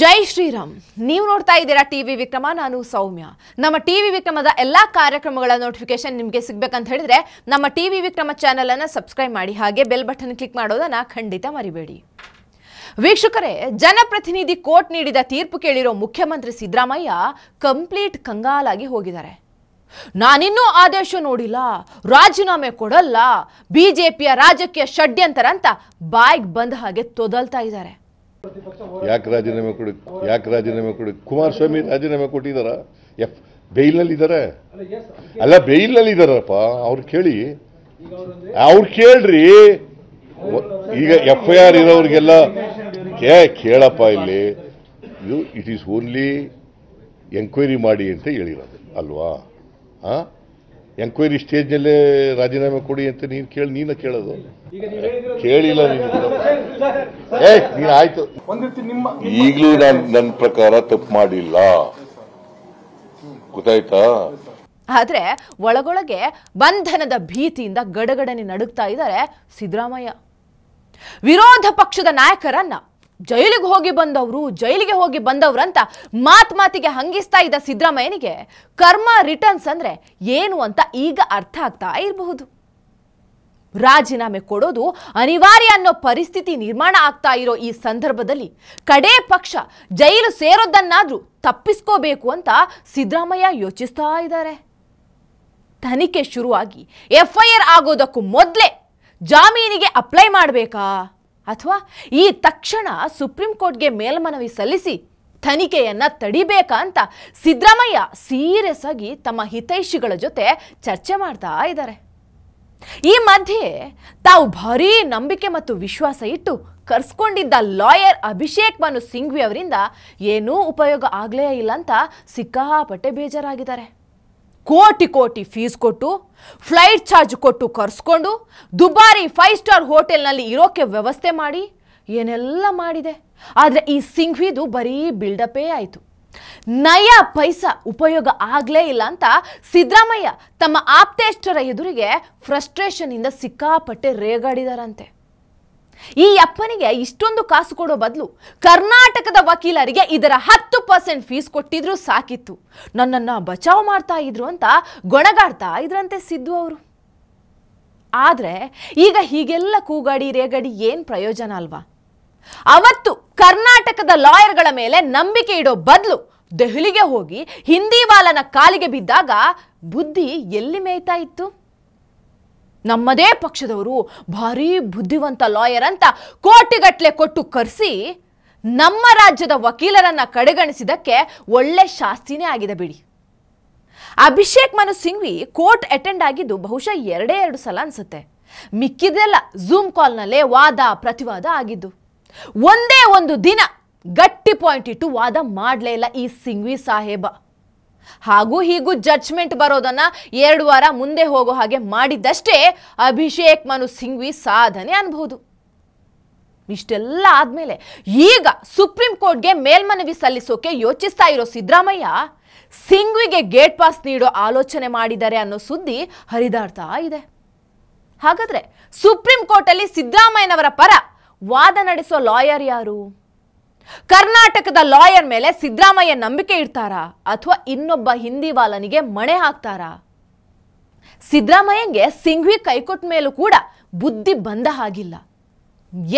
ಜೈ ಶ್ರೀರಾಮ್ ನೀವು ನೋಡ್ತಾ ಇದ್ದೀರಾ ವಿ ವಿಕ್ರಮ ನಾನು ಸೌಮ್ಯ ನಮ್ಮ ಟಿ ವಿ ವಿಕ್ರಮದ ಎಲ್ಲ ಕಾರ್ಯಕ್ರಮಗಳ ನೋಟಿಫಿಕೇಶನ್ ನಿಮಗೆ ಸಿಗಬೇಕಂತ ಹೇಳಿದ್ರೆ ನಮ್ಮ ವಿ ವಿಕ್ರಮ ಚಾನಲನ್ನು ಸಬ್ಸ್ಕ್ರೈಬ್ ಮಾಡಿ ಹಾಗೆ ಬೆಲ್ ಬಟನ್ ಕ್ಲಿಕ್ ಮಾಡೋದನ್ನು ಖಂಡಿತ ಮರಿಬೇಡಿ ವೀಕ್ಷಕರೇ ಜನಪ್ರತಿನಿಧಿ ಕೋರ್ಟ್ ನೀಡಿದ ತೀರ್ಪು ಕೇಳಿರೋ ಮುಖ್ಯಮಂತ್ರಿ ಸಿದ್ದರಾಮಯ್ಯ ಕಂಪ್ಲೀಟ್ ಕಂಗಾಲಾಗಿ ಹೋಗಿದ್ದಾರೆ ನಾನಿನ್ನೂ ಆದೇಶ ನೋಡಿಲ್ಲ ರಾಜೀನಾಮೆ ಕೊಡಲ್ಲ ಬಿಜೆಪಿಯ ರಾಜಕೀಯ ಷಡ್ಯಂತರ ಅಂತ ಬಾಯ್ಗೆ ಬಂದ ಹಾಗೆ ತೊದಲ್ತಾ ಇದ್ದಾರೆ ಯಾಕೆ ರಾಜೀನಾಮೆ ಕೊಡಿ ಯಾಕೆ ರಾಜೀನಾಮೆ ಕೊಡಿ ಕುಮಾರಸ್ವಾಮಿ ರಾಜೀನಾಮೆ ಕೊಟ್ಟಿದ್ದಾರ ಎಫ್ ಇದ್ದಾರೆ ಅಲ್ಲ ಇದ್ದಾರಪ್ಪ ಅವ್ರು ಕೇಳಿ ಅವ್ರು ಕೇಳ್ರಿ ಈಗ ಎಫ್ ಐ ಆರ್ ಇರೋರಿಗೆಲ್ಲ ಏ ಕೇಳಪ್ಪ ಇಲ್ಲಿ ಇದು ಇಟ್ ಈಸ್ ಓನ್ಲಿ ಎಂಕ್ವೈರಿ ಮಾಡಿ ಅಂತ ಹೇಳಿರೋದು ಅಲ್ವಾ ಹಾಂ ಎಂಕ್ವೈರಿ ಸ್ಟೇಜ್ನಲ್ಲೇ ರಾಜೀನಾಮೆ ಕೊಡಿ ಅಂತ ನೀನು ಕೇಳಿ ನೀನ ಕೇಳೋದು ಕೇಳಿಲ್ಲ ನೀನು ಏ ಆಯ್ತು ಈಗಲೂ ನಾನು ನನ್ನ ಪ್ರಕಾರ ತಪ್ಪು ಮಾಡಿಲ್ಲ ಗೊತ್ತಾಯ್ತಾ ಆದ್ರೆ ಒಳಗೊಳಗೆ ಬಂಧನದ ಭೀತಿಯಿಂದ ಗಡಗಡನೆ ನಡುಗ್ತಾ ಇದ್ದಾರೆ ಸಿದ್ದರಾಮಯ್ಯ ವಿರೋಧ ಪಕ್ಷದ ನಾಯಕರನ್ನ ಜೈಲಿಗೆ ಹೋಗಿ ಬಂದವರು ಜೈಲಿಗೆ ಹೋಗಿ ಬಂದವರಂತ ಮಾತ್ ಮಾತಿಗೆ ಹಂಗಿಸ್ತಾ ಇದ್ದ ಸಿದ್ದರಾಮಯ್ಯನಿಗೆ ಕರ್ಮ ರಿಟರ್ನ್ಸ್ ಅಂದ್ರೆ ಏನು ಅಂತ ಈಗ ಅರ್ಥ ಆಗ್ತಾ ಇರಬಹುದು ರಾಜೀನಾಮೆ ಕೊಡೋದು ಅನಿವಾರ್ಯ ಅನ್ನೋ ಪರಿಸ್ಥಿತಿ ನಿರ್ಮಾಣ ಆಗ್ತಾ ಇರೋ ಈ ಸಂದರ್ಭದಲ್ಲಿ ಕಡೇ ಪಕ್ಷ ಜೈಲು ಸೇರೋದನ್ನಾದ್ರೂ ತಪ್ಪಿಸ್ಕೋಬೇಕು ಅಂತ ಸಿದ್ದರಾಮಯ್ಯ ಯೋಚಿಸ್ತಾ ಇದ್ದಾರೆ ತನಿಖೆ ಶುರುವಾಗಿ ಎಫ್ಐಆರ್ ಆಗೋದಕ್ಕೂ ಮೊದಲೇ ಜಾಮೀನಿಗೆ ಅಪ್ಲೈ ಮಾಡಬೇಕಾ ಅಥವಾ ಈ ತಕ್ಷಣ ಸುಪ್ರೀಂ ಕೋರ್ಟ್ಗೆ ಮೇಲ್ಮನವಿ ಸಲ್ಲಿಸಿ ತನಿಖೆಯನ್ನು ತಡಿಬೇಕಾ ಅಂತ ಸಿದ್ದರಾಮಯ್ಯ ಸೀರಿಯಸ್ ಆಗಿ ತಮ್ಮ ಹಿತೈಷಿಗಳ ಜೊತೆ ಚರ್ಚೆ ಮಾಡ್ತಾ ಇದ್ದಾರೆ ಈ ಮಧ್ಯೆ ತಾವು ಭಾರೀ ನಂಬಿಕೆ ಮತ್ತು ವಿಶ್ವಾಸ ಇಟ್ಟು ಕರ್ಸ್ಕೊಂಡಿದ್ದ ಲಾಯರ್ ಅಭಿಷೇಕ್ ಮನು ಸಿಂಘ್ವಿ ಅವರಿಂದ ಏನೂ ಉಪಯೋಗ ಆಗಲೇ ಇಲ್ಲ ಅಂತ ಸಿಕ್ಕಾಪಟ್ಟೆ ಬೇಜಾರಾಗಿದ್ದಾರೆ ಕೋಟಿ ಕೋಟಿ ಫೀಸ್ ಕೊಟ್ಟು ಫ್ಲೈಟ್ ಚಾರ್ಜ್ ಕೊಟ್ಟು ಕರೆಸ್ಕೊಂಡು ದುಬಾರಿ ಫೈವ್ ಸ್ಟಾರ್ ಹೋಟೆಲ್ನಲ್ಲಿ ಇರೋಕ್ಕೆ ವ್ಯವಸ್ಥೆ ಮಾಡಿ ಏನೆಲ್ಲ ಮಾಡಿದೆ ಆದರೆ ಈ ಸಿಂಘ್ವಿದು ಬರೀ ಬಿಲ್ಡಪೇ ಆಯಿತು ನಯ ಪೈಸಾ ಉಪಯೋಗ ಆಗಲೇ ಇಲ್ಲ ಅಂತ ಸಿದ್ದರಾಮಯ್ಯ ತಮ್ಮ ಆಪ್ತೇಷ್ಟರ ಎದುರಿಗೆ ಫ್ರಸ್ಟ್ರೇಷನ್ನಿಂದ ಸಿಕ್ಕಾಪಟ್ಟೆ ರೇಗಾಡಿದಾರಂತೆ ಈ ಅಪ್ಪನಿಗೆ ಇಷ್ಟೊಂದು ಕಾಸು ಕೊಡೋ ಬದಲು ಕರ್ನಾಟಕದ ವಕೀಲರಿಗೆ ಇದರ ಹತ್ತು ಪರ್ಸೆಂಟ್ ಫೀಸ್ ಕೊಟ್ಟಿದ್ರು ಸಾಕಿತ್ತು ನನ್ನನ್ನು ಬಚಾವ್ ಮಾಡ್ತಾ ಇದ್ರು ಅಂತ ಗೊಣಗಾಡ್ತಾ ಇದ್ರಂತೆ ಸಿದ್ದು ಅವರು ಆದರೆ ಈಗ ಹೀಗೆಲ್ಲ ಕೂಗಾಡಿ ರೇಗಡಿ ಏನು ಪ್ರಯೋಜನ ಅಲ್ವಾ ಅವತ್ತು ಕರ್ನಾಟಕದ ಲಾಯರ್ಗಳ ಮೇಲೆ ನಂಬಿಕೆ ಇಡೋ ಬದಲು ದೆಹಲಿಗೆ ಹೋಗಿ ಹಿಂದಿವಾಲನ ಕಾಲಿಗೆ ಬಿದ್ದಾಗ ಬುದ್ಧಿ ಎಲ್ಲಿ ಮೇಯ್ತಾ ಇತ್ತು ನಮ್ಮದೇ ಪಕ್ಷದವರು ಭಾರೀ ಬುದ್ಧಿವಂತ ಲಾಯರ್ ಅಂತ ಕೋಟಿಗಟ್ಟಲೆ ಕೊಟ್ಟು ಕರೆಸಿ ನಮ್ಮ ರಾಜ್ಯದ ವಕೀಲರನ್ನ ಕಡೆಗಣಿಸಿದಕ್ಕೆ ಒಳ್ಳೆ ಶಾಸ್ತಿನೇ ಆಗಿದೆ ಬಿಡಿ ಅಭಿಷೇಕ್ ಮನು ಸಿಂಘ್ವಿ ಕೋರ್ಟ್ ಅಟೆಂಡ್ ಆಗಿದ್ದು ಬಹುಶಃ ಎರಡೇ ಎರಡು ಸಲ ಅನ್ಸುತ್ತೆ ಮಿಕ್ಕಿದೆಲ್ಲ ಝೂಮ್ ಕಾಲ್ನಲ್ಲೇ ವಾದ ಪ್ರತಿವಾದ ಆಗಿದ್ದು ಒಂದೇ ಒಂದು ದಿನ ಗಟ್ಟಿ ಪಾಯಿಂಟ್ ಇಟ್ಟು ವಾದ ಮಾಡಲೇ ಇಲ್ಲ ಈ ಸಿಂಘ್ವಿ ಸಾಹೇಬ ಹಾಗೂ ಹೀಗೂ ಜಡ್ಜ್ಮೆಂಟ್ ಬರೋದನ್ನ ಎರಡು ವಾರ ಮುಂದೆ ಹೋಗೋ ಹಾಗೆ ಮಾಡಿದ್ದಷ್ಟೇ ಅಭಿಷೇಕ್ ಮನು ಸಿಂಘ್ವಿ ಸಾಧನೆ ಅನ್ಬಹುದು ಇಷ್ಟೆಲ್ಲ ಆದಮೇಲೆ ಈಗ ಸುಪ್ರೀಂ ಕೋರ್ಟ್ಗೆ ಮೇಲ್ಮನವಿ ಸಲ್ಲಿಸೋಕೆ ಯೋಚಿಸ್ತಾ ಇರೋ ಸಿದ್ದರಾಮಯ್ಯ ಸಿಂಘ್ವಿಗೆ ಗೇಟ್ ಪಾಸ್ ನೀಡೋ ಆಲೋಚನೆ ಮಾಡಿದ್ದಾರೆ ಅನ್ನೋ ಸುದ್ದಿ ಹರಿದಾಡ್ತಾ ಇದೆ ಹಾಗಾದ್ರೆ ಸುಪ್ರೀಂ ಕೋರ್ಟಲ್ಲಿ ಸಿದ್ದರಾಮಯ್ಯನವರ ಪರ ವಾದ ನಡೆಸೋ ಲಾಯರ್ ಯಾರು ಕರ್ನಾಟಕದ ಲಾಯರ್ ಮೇಲೆ ಸಿದ್ದರಾಮಯ್ಯ ನಂಬಿಕೆ ಇಡ್ತಾರಾ ಅಥವಾ ಇನ್ನೊಬ್ಬ ಹಿಂದಿ ವಾಲನಿಗೆ ಮಣೆ ಹಾಕ್ತಾರಾ ಸಿದ್ದರಾಮಯ್ಯಂಗೆ ಸಿಂಘ್ವಿ ಕೈಕೊಟ್ಟ ಮೇಲೂ ಕೂಡ ಬುದ್ಧಿ ಬಂದ ಹಾಗಿಲ್ಲ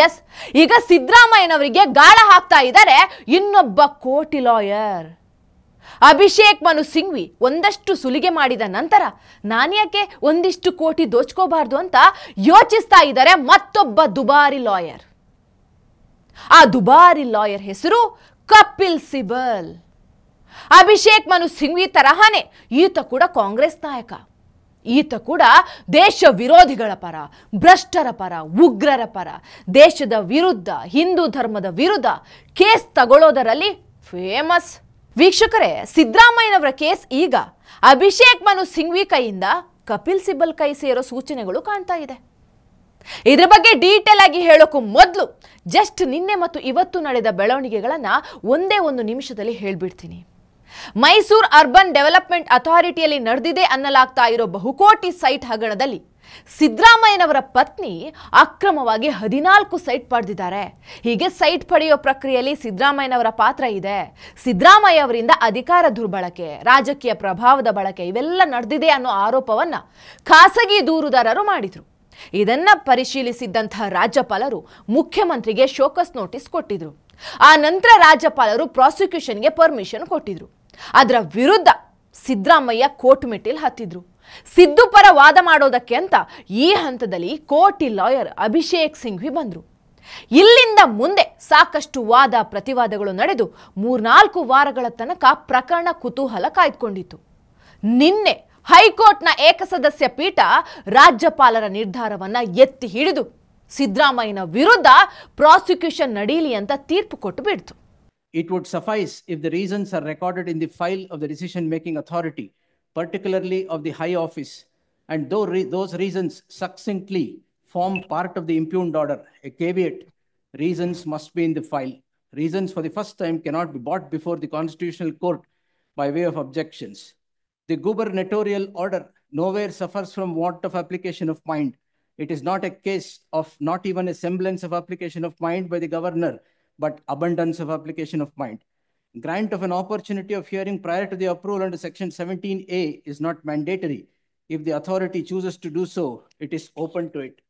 ಎಸ್ ಈಗ ಸಿದ್ದರಾಮಯ್ಯನವರಿಗೆ ಗಾಳ ಹಾಕ್ತಾ ಇದ್ದಾರೆ ಇನ್ನೊಬ್ಬ ಕೋಟಿ ಲಾಯರ್ ಅಭಿಷೇಕ್ ಮನು ಸಿಂಘ್ವಿ ಒಂದಷ್ಟು ಸುಲಿಗೆ ಮಾಡಿದ ನಂತರ ಯಾಕೆ ಒಂದಿಷ್ಟು ಕೋಟಿ ದೋಚ್ಕೋಬಾರ್ದು ಅಂತ ಯೋಚಿಸ್ತಾ ಇದ್ದಾರೆ ಮತ್ತೊಬ್ಬ ದುಬಾರಿ ಲಾಯರ್ ಆ ದುಬಾರಿ ಲಾಯರ್ ಹೆಸರು ಕಪಿಲ್ ಸಿಬಲ್ ಅಭಿಷೇಕ್ ಮನು ಸಿಂಘ್ವಿ ತರಹನೇ ಈತ ಕೂಡ ಕಾಂಗ್ರೆಸ್ ನಾಯಕ ಈತ ಕೂಡ ದೇಶ ವಿರೋಧಿಗಳ ಪರ ಭ್ರಷ್ಟರ ಪರ ಉಗ್ರರ ಪರ ದೇಶದ ವಿರುದ್ಧ ಹಿಂದೂ ಧರ್ಮದ ವಿರುದ್ಧ ಕೇಸ್ ತಗೊಳ್ಳೋದರಲ್ಲಿ ಫೇಮಸ್ ವೀಕ್ಷಕರೇ ಸಿದ್ದರಾಮಯ್ಯನವರ ಕೇಸ್ ಈಗ ಅಭಿಷೇಕ್ ಮನು ಸಿಂಘ್ವಿ ಕೈಯಿಂದ ಕಪಿಲ್ ಸಿಬಲ್ ಕೈ ಸೇರೋ ಸೂಚನೆಗಳು ಕಾಣ್ತಾ ಇದೆ ಇದ್ರ ಬಗ್ಗೆ ಡೀಟೇಲ್ ಆಗಿ ಹೇಳೋಕು ಮೊದಲು ಜಸ್ಟ್ ನಿನ್ನೆ ಮತ್ತು ಇವತ್ತು ನಡೆದ ಬೆಳವಣಿಗೆಗಳನ್ನು ಒಂದೇ ಒಂದು ನಿಮಿಷದಲ್ಲಿ ಹೇಳಿಬಿಡ್ತೀನಿ ಮೈಸೂರು ಅರ್ಬನ್ ಡೆವಲಪ್ಮೆಂಟ್ ಅಥಾರಿಟಿಯಲ್ಲಿ ನಡೆದಿದೆ ಅನ್ನಲಾಗ್ತಾ ಇರೋ ಬಹುಕೋಟಿ ಸೈಟ್ ಹಗರಣದಲ್ಲಿ ಸಿದ್ದರಾಮಯ್ಯನವರ ಪತ್ನಿ ಅಕ್ರಮವಾಗಿ ಹದಿನಾಲ್ಕು ಸೈಟ್ ಪಡೆದಿದ್ದಾರೆ ಹೀಗೆ ಸೈಟ್ ಪಡೆಯೋ ಪ್ರಕ್ರಿಯೆಯಲ್ಲಿ ಸಿದ್ದರಾಮಯ್ಯನವರ ಪಾತ್ರ ಇದೆ ಸಿದ್ದರಾಮಯ್ಯ ಅವರಿಂದ ಅಧಿಕಾರ ದುರ್ಬಳಕೆ ರಾಜಕೀಯ ಪ್ರಭಾವದ ಬಳಕೆ ಇವೆಲ್ಲ ನಡೆದಿದೆ ಅನ್ನೋ ಆರೋಪವನ್ನು ಖಾಸಗಿ ದೂರುದಾರರು ಮಾಡಿದರು ಇದನ್ನ ಪರಿಶೀಲಿಸಿದ್ದಂತಹ ರಾಜ್ಯಪಾಲರು ಮುಖ್ಯಮಂತ್ರಿಗೆ ಶೋಕಸ್ ನೋಟಿಸ್ ಕೊಟ್ಟಿದ್ರು ಆ ನಂತರ ರಾಜ್ಯಪಾಲರು ಪ್ರಾಸಿಕ್ಯೂಷನ್ಗೆ ಪರ್ಮಿಷನ್ ಕೊಟ್ಟಿದ್ರು ಅದರ ವಿರುದ್ಧ ಸಿದ್ದರಾಮಯ್ಯ ಕೋರ್ಟ್ ಮೆಟ್ಟಿಲ್ ಹತ್ತಿದ್ರು ಸಿದ್ದು ಪರ ವಾದ ಮಾಡೋದಕ್ಕೆ ಅಂತ ಈ ಹಂತದಲ್ಲಿ ಕೋರ್ಟಿ ಲಾಯರ್ ಅಭಿಷೇಕ್ ಸಿಂಘ್ವಿ ಬಂದ್ರು ಇಲ್ಲಿಂದ ಮುಂದೆ ಸಾಕಷ್ಟು ವಾದ ಪ್ರತಿವಾದಗಳು ನಡೆದು ಮೂರ್ನಾಲ್ಕು ವಾರಗಳ ತನಕ ಪ್ರಕರಣ ಕುತೂಹಲ ಕಾಯ್ದುಕೊಂಡಿತು ನಿನ್ನೆ ಹೈಕೋರ್ಟ್ನ ಏಕಸದಸ್ಯ ಪೀಠ ರಾಜ್ಯಪಾಲರ ನಿರ್ಧಾರವನ್ನ ಎತ್ತಿ ಹಿಡಿದು ಸಿದ್ದರಾಮಯ್ಯನ ವಿರುದ್ಧ ಪ್ರಾಸಿಕ್ಯೂಷನ್ ನಡೀಲಿ ಅಂತ ತೀರ್ಪು ಕೊಟ್ಟು ಬಿಡ್ತು it would suffice if the reasons are recorded in the file of the decision making authority particularly of the high office and though those reasons succinctly form part of the impugned order a caveat reasons must be in the file reasons for the first time cannot be brought before the constitutional court by way of objections The gubernatorial order nowhere suffers from want of application of mind. It is not a case of not even a semblance of application of mind by the governor, but abundance of application of mind. Grant of an opportunity of hearing prior to the approval under Section 17A is not mandatory. If the authority chooses to do so, it is open to it.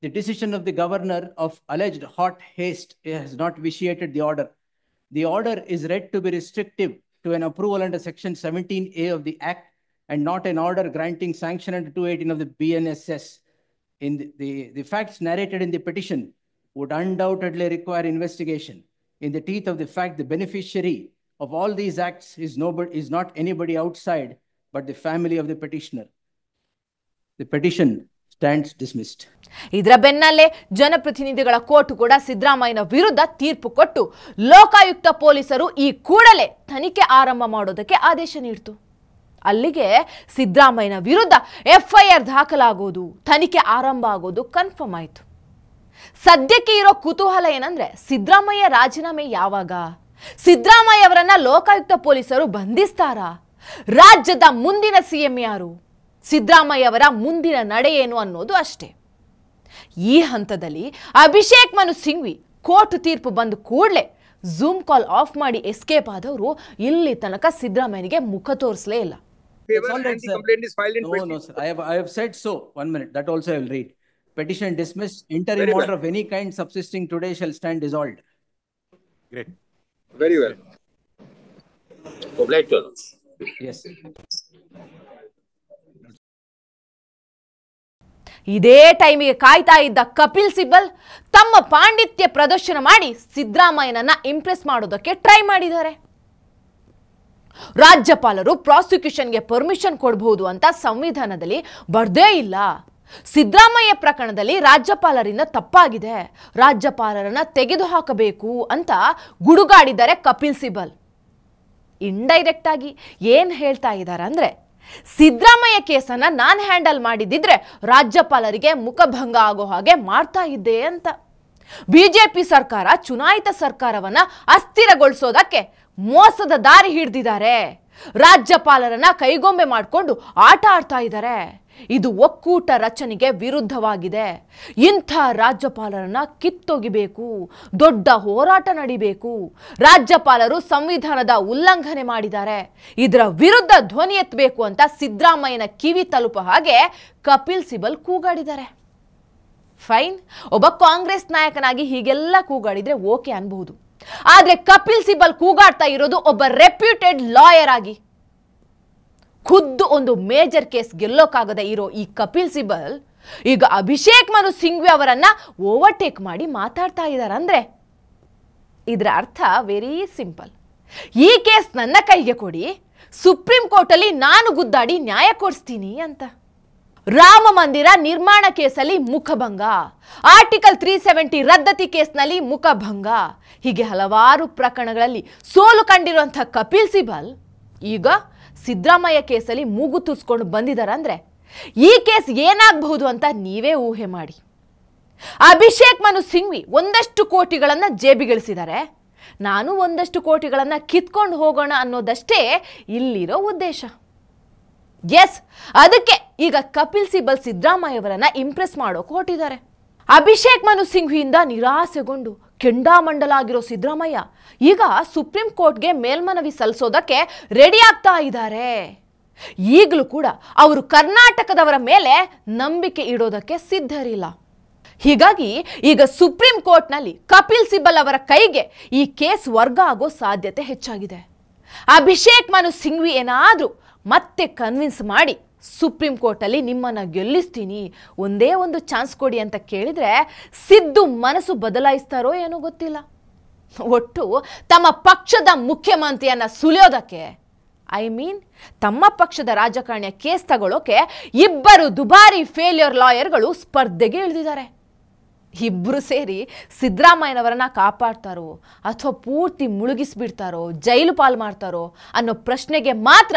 The decision of the governor of alleged hot haste has not vitiated the order. The order is read to be restrictive to an approval under Section 17A of the Act and not an order granting sanction under 218 of the BNSS. In the, the, the facts narrated in the petition would undoubtedly require investigation. In the teeth of the fact, the beneficiary of all these acts is, nobody, is not anybody outside, but the family of the petitioner. The petition stands dismissed ಇದರ ಬೆನ್ನಲ್ಲೇ ಜನಪ್ರತಿನಿಧಿಗಳ court ಕೂಡ ಸಿದ್ದರಾಮಯ್ಯನ ವಿರುದ್ಧ ತೀರ್ಪು ಕೊಟ್ಟು ಲೋಕಾಯುಕ್ತ ಪೊಲೀಸರು ಈ ಕೂಡಲೇ ತನಿಖೆ ಆರಂಭ ಮಾಡೋದಕ್ಕೆ ಆದೇಶ ನೀಡಿತು ಅಲ್ಲಿಗೆ ಸಿದ್ದರಾಮಯ್ಯನ ವಿರುದ್ಧ ಎಫ್ಐಆರ್ ದಾಖಲಾಗೋದು ತನಿಖೆ ಆರಂಭ ಆಗೋದು ಕನ್ಫರ್ಮ್ ಆಯಿತು ಸದ್ಯಕ್ಕೆ ಇರೋ ಕುತೂಹಲ ಏನಂದ್ರೆ ಸಿದ್ದರಾಮಯ್ಯ ರಾಜೀನಾಮೆ ಯಾವಾಗ ಸಿದ್ದರಾಮಯ್ಯ ಅವರನ್ನ ಲೋಕಾಯುಕ್ತ ಪೊಲೀಸರು ಬಂಧಿಸ್ತಾರಾ ರಾಜ್ಯದ ಮುಂದಿನ ಸಿಎಂ ಯಾರು ಅವರ ಮುಂದಿನ ನಡೆ ಏನು ಅನ್ನೋದು ಅಷ್ಟೇ ಈ ಹಂತದಲ್ಲಿ ಅಭಿಷೇಕ್ ಮನು ಸಿಂಘ್ವಿ ಕೋರ್ಟ್ ತೀರ್ಪು ಬಂದು ಕೂಡಲೇ ಝೂಮ್ ಕಾಲ್ ಆಫ್ ಮಾಡಿ ಎಸ್ಕೇಪ್ ಆದವರು ಇಲ್ಲಿ ತನಕ ಸಿದ್ದರಾಮಯ್ಯನಿಗೆ ಮುಖ ತೋರಿಸಲೇ ಇಲ್ಲ ಇದೇ ಟೈಮಿಗೆ ಕಾಯ್ತಾ ಇದ್ದ ಕಪಿಲ್ ಸಿಬ್ಬಲ್ ತಮ್ಮ ಪಾಂಡಿತ್ಯ ಪ್ರದರ್ಶನ ಮಾಡಿ ಸಿದ್ದರಾಮಯ್ಯನನ್ನ ಇಂಪ್ರೆಸ್ ಮಾಡೋದಕ್ಕೆ ಟ್ರೈ ಮಾಡಿದ್ದಾರೆ ರಾಜ್ಯಪಾಲರು ಪ್ರಾಸಿಕ್ಯೂಷನ್ಗೆ ಪರ್ಮಿಷನ್ ಕೊಡಬಹುದು ಅಂತ ಸಂವಿಧಾನದಲ್ಲಿ ಬರ್ದೇ ಇಲ್ಲ ಸಿದ್ದರಾಮಯ್ಯ ಪ್ರಕರಣದಲ್ಲಿ ರಾಜ್ಯಪಾಲರಿಂದ ತಪ್ಪಾಗಿದೆ ರಾಜ್ಯಪಾಲರನ್ನ ತೆಗೆದುಹಾಕಬೇಕು ಅಂತ ಗುಡುಗಾಡಿದ್ದಾರೆ ಕಪಿಲ್ ಸಿಬಲ್ ಇಂಡೈರೆಕ್ಟ್ ಆಗಿ ಏನು ಹೇಳ್ತಾ ಇದ್ದಾರೆ ಅಂದರೆ ಸಿದ್ದರಾಮಯ್ಯ ಕೇಸನ್ನು ನಾನು ಹ್ಯಾಂಡಲ್ ಮಾಡಿದ್ದಿದ್ರೆ ರಾಜ್ಯಪಾಲರಿಗೆ ಮುಖಭಂಗ ಆಗೋ ಹಾಗೆ ಮಾಡ್ತಾ ಇದ್ದೆ ಅಂತ ಬಿಜೆಪಿ ಸರ್ಕಾರ ಚುನಾಯಿತ ಸರ್ಕಾರವನ್ನ ಅಸ್ಥಿರಗೊಳಿಸೋದಕ್ಕೆ ಮೋಸದ ದಾರಿ ಹಿಡಿದಿದ್ದಾರೆ ರಾಜ್ಯಪಾಲರನ್ನ ಕೈಗೊಂಬೆ ಮಾಡಿಕೊಂಡು ಆಟ ಆಡ್ತಾ ಇದ್ದಾರೆ ಇದು ಒಕ್ಕೂಟ ರಚನೆಗೆ ವಿರುದ್ಧವಾಗಿದೆ ಇಂಥ ರಾಜ್ಯಪಾಲರನ್ನ ಕಿತ್ತೊಗಿಬೇಕು ದೊಡ್ಡ ಹೋರಾಟ ನಡಿಬೇಕು ರಾಜ್ಯಪಾಲರು ಸಂವಿಧಾನದ ಉಲ್ಲಂಘನೆ ಮಾಡಿದ್ದಾರೆ ಇದರ ವಿರುದ್ಧ ಧ್ವನಿ ಎತ್ತಬೇಕು ಅಂತ ಸಿದ್ದರಾಮಯ್ಯನ ಕಿವಿ ತಲುಪ ಹಾಗೆ ಕಪಿಲ್ ಸಿಬಲ್ ಕೂಗಾಡಿದ್ದಾರೆ ಫೈನ್ ಒಬ್ಬ ಕಾಂಗ್ರೆಸ್ ನಾಯಕನಾಗಿ ಹೀಗೆಲ್ಲ ಕೂಗಾಡಿದ್ರೆ ಓಕೆ ಅನ್ಬಹುದು ಆದ್ರೆ ಕಪಿಲ್ ಸಿಬಲ್ ಕೂಗಾಡ್ತಾ ಇರೋದು ಒಬ್ಬ ರೆಪ್ಯೂಟೆಡ್ ಲಾಯರ್ ಆಗಿ ಖುದ್ದು ಒಂದು ಮೇಜರ್ ಕೇಸ್ ಗೆಲ್ಲೋಕ್ಕಾಗದೆ ಇರೋ ಈ ಕಪಿಲ್ ಸಿಬಲ್ ಈಗ ಅಭಿಷೇಕ್ ಮನು ಸಿಂಘ್ವಿ ಅವರನ್ನು ಓವರ್ಟೇಕ್ ಮಾಡಿ ಮಾತಾಡ್ತಾ ಇದ್ದಾರೆ ಅಂದ್ರೆ ಇದರ ಅರ್ಥ ವೆರಿ ಸಿಂಪಲ್ ಈ ಕೇಸ್ ನನ್ನ ಕೈಗೆ ಕೊಡಿ ಸುಪ್ರೀಂ ಕೋರ್ಟಲ್ಲಿ ನಾನು ಗುದ್ದಾಡಿ ನ್ಯಾಯ ಕೊಡಿಸ್ತೀನಿ ಅಂತ ರಾಮ ಮಂದಿರ ನಿರ್ಮಾಣ ಕೇಸಲ್ಲಿ ಮುಖಭಂಗ ಆರ್ಟಿಕಲ್ ತ್ರೀ ಸೆವೆಂಟಿ ರದ್ದತಿ ಕೇಸ್ನಲ್ಲಿ ಮುಖಭಂಗ ಹೀಗೆ ಹಲವಾರು ಪ್ರಕರಣಗಳಲ್ಲಿ ಸೋಲು ಕಂಡಿರುವಂಥ ಕಪಿಲ್ ಸಿಬಲ್ ಈಗ ಸಿದ್ದರಾಮಯ್ಯ ಕೇಸಲ್ಲಿ ಮೂಗು ತೂಸ್ಕೊಂಡು ಅಂದರೆ ಈ ಕೇಸ್ ಏನಾಗಬಹುದು ಅಂತ ನೀವೇ ಊಹೆ ಮಾಡಿ ಅಭಿಷೇಕ್ ಮನು ಸಿಂಘ್ವಿ ಒಂದಷ್ಟು ಕೋಟಿಗಳನ್ನು ಜೇಬಿಗಳಿಸಿದ್ದಾರೆ ನಾನು ಒಂದಷ್ಟು ಕೋಟಿಗಳನ್ನು ಕಿತ್ಕೊಂಡು ಹೋಗೋಣ ಅನ್ನೋದಷ್ಟೇ ಇಲ್ಲಿರೋ ಉದ್ದೇಶ ಎಸ್ ಅದಕ್ಕೆ ಈಗ ಕಪಿಲ್ ಸಿಬಲ್ ಸಿದ್ದರಾಮಯ್ಯವರನ್ನ ಇಂಪ್ರೆಸ್ ಮಾಡೋಕೆ ಹೊರಟಿದ್ದಾರೆ ಅಭಿಷೇಕ್ ಮನು ಸಿಂಘ್ವಿಯಿಂದ ನಿರಾಸೆಗೊಂಡು ಕೆಂಡಾಮಂಡಲ ಆಗಿರೋ ಸಿದ್ದರಾಮಯ್ಯ ಈಗ ಸುಪ್ರೀಂ ಕೋರ್ಟ್ಗೆ ಮೇಲ್ಮನವಿ ಸಲ್ಲಿಸೋದಕ್ಕೆ ರೆಡಿ ಆಗ್ತಾ ಇದ್ದಾರೆ ಈಗಲೂ ಕೂಡ ಅವರು ಕರ್ನಾಟಕದವರ ಮೇಲೆ ನಂಬಿಕೆ ಇಡೋದಕ್ಕೆ ಸಿದ್ಧರಿಲ್ಲ ಹೀಗಾಗಿ ಈಗ ಸುಪ್ರೀಂ ಕೋರ್ಟ್ನಲ್ಲಿ ಕಪಿಲ್ ಸಿಬ್ಬಲ್ ಅವರ ಕೈಗೆ ಈ ಕೇಸ್ ವರ್ಗ ಆಗೋ ಸಾಧ್ಯತೆ ಹೆಚ್ಚಾಗಿದೆ ಅಭಿಷೇಕ್ ಮನು ಸಿಂಘ್ವಿ ಏನಾದರೂ ಮತ್ತೆ ಕನ್ವಿನ್ಸ್ ಮಾಡಿ ಸುಪ್ರೀಂ ಕೋರ್ಟಲ್ಲಿ ನಿಮ್ಮನ್ನು ಗೆಲ್ಲಿಸ್ತೀನಿ ಒಂದೇ ಒಂದು ಚಾನ್ಸ್ ಕೊಡಿ ಅಂತ ಕೇಳಿದರೆ ಸಿದ್ದು ಮನಸ್ಸು ಬದಲಾಯಿಸ್ತಾರೋ ಏನೋ ಗೊತ್ತಿಲ್ಲ ಒಟ್ಟು ತಮ್ಮ ಪಕ್ಷದ ಮುಖ್ಯಮಂತ್ರಿಯನ್ನು ಸುಲಿಯೋದಕ್ಕೆ ಐ ಮೀನ್ ತಮ್ಮ ಪಕ್ಷದ ರಾಜಕಾರಣಿಯ ಕೇಸ್ ತಗೊಳ್ಳೋಕೆ ಇಬ್ಬರು ದುಬಾರಿ ಫೇಲ್ಯೂರ್ ಲಾಯರ್ಗಳು ಸ್ಪರ್ಧೆಗೆ ಇಳಿದಿದ್ದಾರೆ ಇಬ್ಬರು ಸೇರಿ ಸಿದ್ದರಾಮಯ್ಯನವರನ್ನ ಕಾಪಾಡ್ತಾರೋ ಅಥವಾ ಪೂರ್ತಿ ಮುಳುಗಿಸ್ಬಿಡ್ತಾರೋ ಜೈಲು ಪಾಲು ಮಾಡ್ತಾರೋ ಅನ್ನೋ ಪ್ರಶ್ನೆಗೆ ಮಾತ್ರ